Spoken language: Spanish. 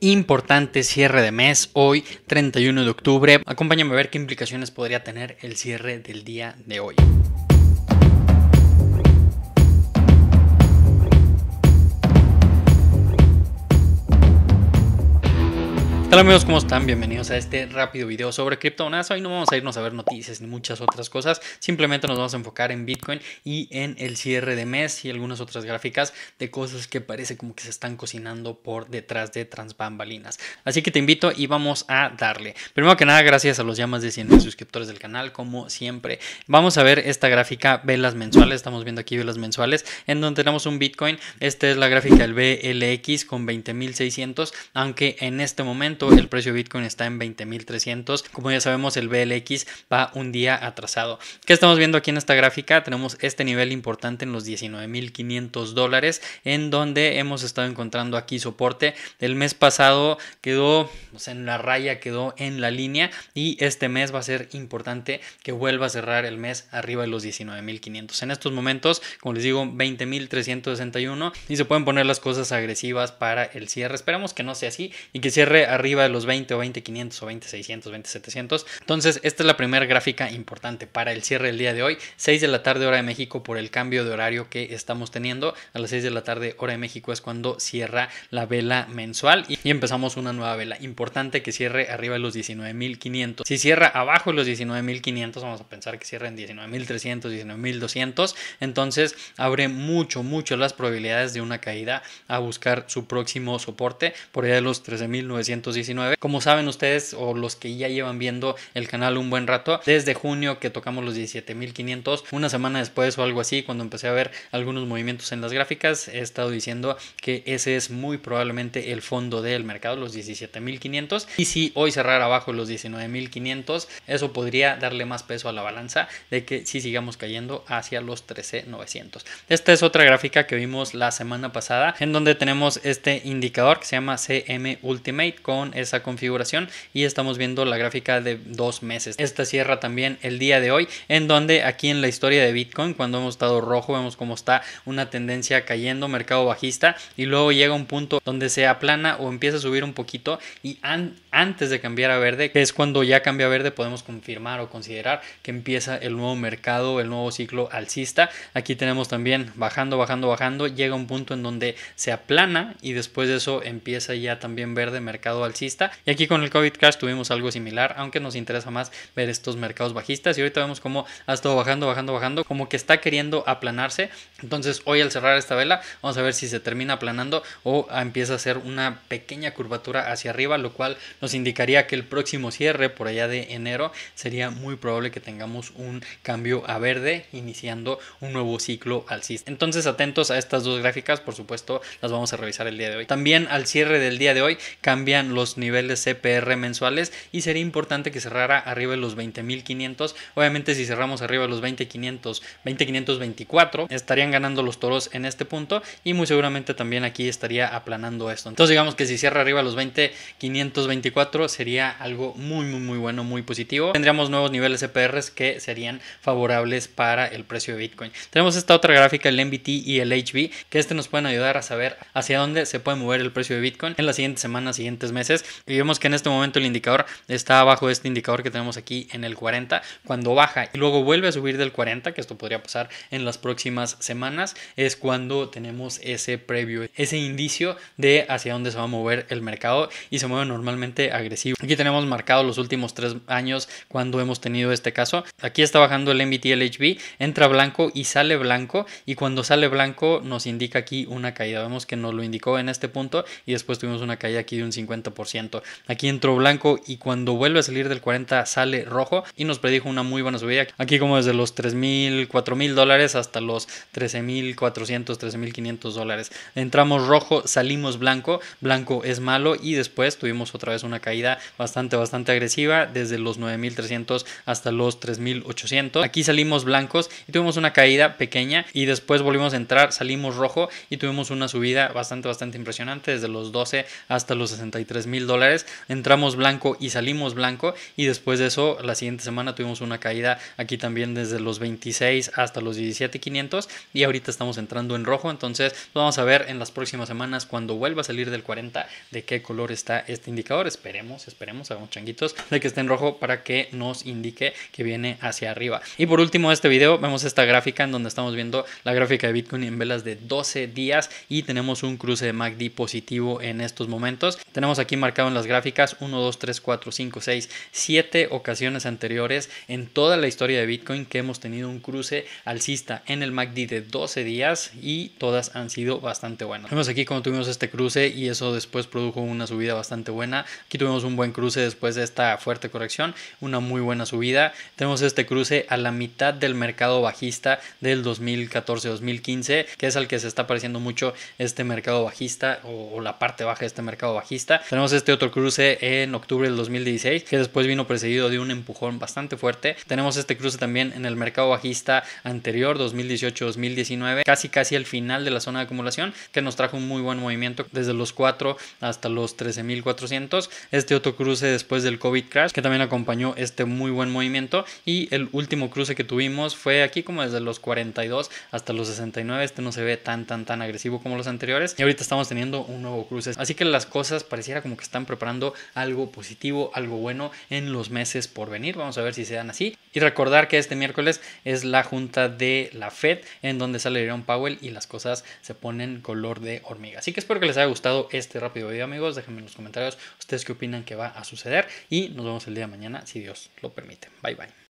Importante cierre de mes, hoy 31 de octubre. Acompáñame a ver qué implicaciones podría tener el cierre del día de hoy. Hola amigos, ¿cómo están? Bienvenidos a este rápido video sobre criptomonedas. Hoy no vamos a irnos a ver noticias ni muchas otras cosas, simplemente nos vamos a enfocar en Bitcoin y en el cierre de mes y algunas otras gráficas de cosas que parece como que se están cocinando por detrás de transbambalinas. Así que te invito y vamos a darle. Primero que nada, gracias a los ya más de 100 suscriptores del canal, como siempre. Vamos a ver esta gráfica velas mensuales, estamos viendo aquí velas mensuales, en donde tenemos un Bitcoin. Esta es la gráfica del BLX con 20.600, aunque en este momento el precio de Bitcoin está en 20.300. Como ya sabemos, el BLX va un día atrasado. ¿Qué estamos viendo aquí en esta gráfica? Tenemos este nivel importante en los 19.500 dólares, en donde hemos estado encontrando aquí soporte. El mes pasado quedó en la raya, quedó en la línea y este mes va a ser importante que vuelva a cerrar el mes arriba de los 19.500. En estos momentos, como les digo, 20.361 y se pueden poner las cosas agresivas para el cierre. Esperamos que no sea así y que cierre arriba de los 20 o 20,500 o 20,600, 20,700. Entonces, esta es la primera gráfica importante para el cierre del día de hoy, 6 de la tarde hora de México por el cambio de horario que estamos teniendo. A las 6 de la tarde hora de México es cuando cierra la vela mensual y, empezamos una nueva vela. Importante que cierre arriba de los 19,500. Si cierra abajo de los 19,500, vamos a pensar que cierra en 19,300, 19,200. Entonces, abre mucho, mucho las probabilidades de una caída a buscar su próximo soporte por allá de los 13,900 como saben ustedes o los que ya llevan viendo el canal un buen rato, desde junio que tocamos los 17.500, una semana después o algo así, cuando empecé a ver algunos movimientos en las gráficas, he estado diciendo que ese es muy probablemente el fondo del mercado, los 17.500. Y si hoy cerrar abajo los 19.500, eso podría darle más peso a la balanza de que si sigamos cayendo hacia los 13.900. Esta es otra gráfica que vimos la semana pasada, en donde tenemos este indicador que se llama CM Ultimate con esa configuración y estamos viendo la gráfica de dos meses. Esta cierra también el día de hoy en donde aquí en la historia de Bitcoin cuando hemos estado rojo vemos cómo está una tendencia cayendo, mercado bajista y luego llega un punto donde se aplana o empieza a subir un poquito y antes de cambiar a verde, que es cuando ya cambia a verde podemos confirmar o considerar que empieza el nuevo mercado, el nuevo ciclo alcista. Aquí tenemos también bajando, bajando, bajando, llega un punto en donde se aplana y después de eso empieza ya también verde mercado alcista y aquí con el COVID crash tuvimos algo similar, aunque nos interesa más ver estos mercados bajistas. Y ahorita vemos cómo ha estado bajando, bajando, bajando, como que está queriendo aplanarse. Entonces hoy al cerrar esta vela, vamos a ver si se termina aplanando o empieza a hacer una pequeña curvatura hacia arriba, lo cual nos indicaría que el próximo cierre por allá de enero sería muy probable que tengamos un cambio a verde iniciando un nuevo ciclo alcista. Entonces atentos a estas dos gráficas, por supuesto, las vamos a revisar el día de hoy. También al cierre del día de hoy cambian los niveles CPR mensuales y sería importante que cerrara arriba de los 20.500. Obviamente si cerramos arriba de los 20.500, 20.524, estarían ganando los toros en este punto y muy seguramente también aquí estaría aplanando esto. Entonces digamos que si cierra arriba de los 20.524 sería algo muy muy muy bueno, muy positivo. Tendríamos nuevos niveles CPRs que serían favorables para el precio de Bitcoin. Tenemos esta otra gráfica, el MBT y el HB, que este nos pueden ayudar a saber hacia dónde se puede mover el precio de Bitcoin en las siguientes semanas, siguientes meses y vemos que en este momento el indicador está abajo de este indicador que tenemos aquí en el 40. Cuando baja y luego vuelve a subir del 40, que esto podría pasar en las próximas semanas, es cuando tenemos ese previo, ese indicio de hacia dónde se va a mover el mercado y se mueve normalmente agresivo. Aquí tenemos marcado los últimos tres años cuando hemos tenido este caso. Aquí está bajando el MBT LHB, entra blanco y sale blanco y cuando sale blanco nos indica aquí una caída. Vemos que nos lo indicó en este punto y después tuvimos una caída aquí de un 50%. Aquí entró blanco y cuando vuelve a salir del 40 sale rojo y nos predijo una muy buena subida. Aquí como desde los 3.000, 4.000 dólares hasta los 13.400, 13.500 dólares. Entramos rojo, salimos blanco, blanco es malo y después tuvimos otra vez una caída bastante, bastante agresiva desde los 9.300 hasta los 3.800. Aquí salimos blancos y tuvimos una caída pequeña y después volvimos a entrar, salimos rojo y tuvimos una subida bastante, bastante impresionante desde los 12 hasta los 63 mil dólares, entramos blanco y salimos blanco y después de eso la siguiente semana tuvimos una caída aquí también desde los 26 hasta los 17.500 y ahorita estamos entrando en rojo, entonces vamos a ver en las próximas semanas cuando vuelva a salir del 40 de qué color está este indicador, esperemos, esperemos, hagamos changuitos de que esté en rojo para que nos indique que viene hacia arriba. Y por último este video vemos esta gráfica en donde estamos viendo la gráfica de Bitcoin en velas de 12 días y tenemos un cruce de MACD positivo en estos momentos. Tenemos aquí marcado en las gráficas 1, 2, 3, 4, 5, 6, 7 ocasiones anteriores en toda la historia de Bitcoin que hemos tenido un cruce alcista en el MACD de 12 días y todas han sido bastante buenas. Vemos aquí como tuvimos este cruce y eso después produjo una subida bastante buena. Aquí tuvimos un buen cruce después de esta fuerte corrección, una muy buena subida. Tenemos este cruce a la mitad del mercado bajista del 2014-2015, que es al que se está pareciendo mucho este mercado bajista o la parte baja de este mercado bajista. Tenemos este otro cruce en octubre del 2016, que después vino precedido de un empujón bastante fuerte. Tenemos este cruce también en el mercado bajista anterior, 2018-2019, casi casi al final de la zona de acumulación, que nos trajo un muy buen movimiento desde los 4 hasta los 13.400. Este otro cruce después del COVID crash, que también acompañó este muy buen movimiento. Y el último cruce que tuvimos fue aquí como desde los 42 hasta los 69. Este no se ve tan, tan, tan agresivo como los anteriores. Y ahorita estamos teniendo un nuevo cruce. Así que las cosas pareciera como que están preparando algo positivo, algo bueno en los meses por venir. Vamos a ver si se dan así. Y recordar que este miércoles es la junta de la Fed en donde sale Jerome Powell y las cosas se ponen color de hormiga. Así que espero que les haya gustado este rápido video amigos. Déjenme en los comentarios ustedes qué opinan que va a suceder y nos vemos el día de mañana si Dios lo permite. Bye bye.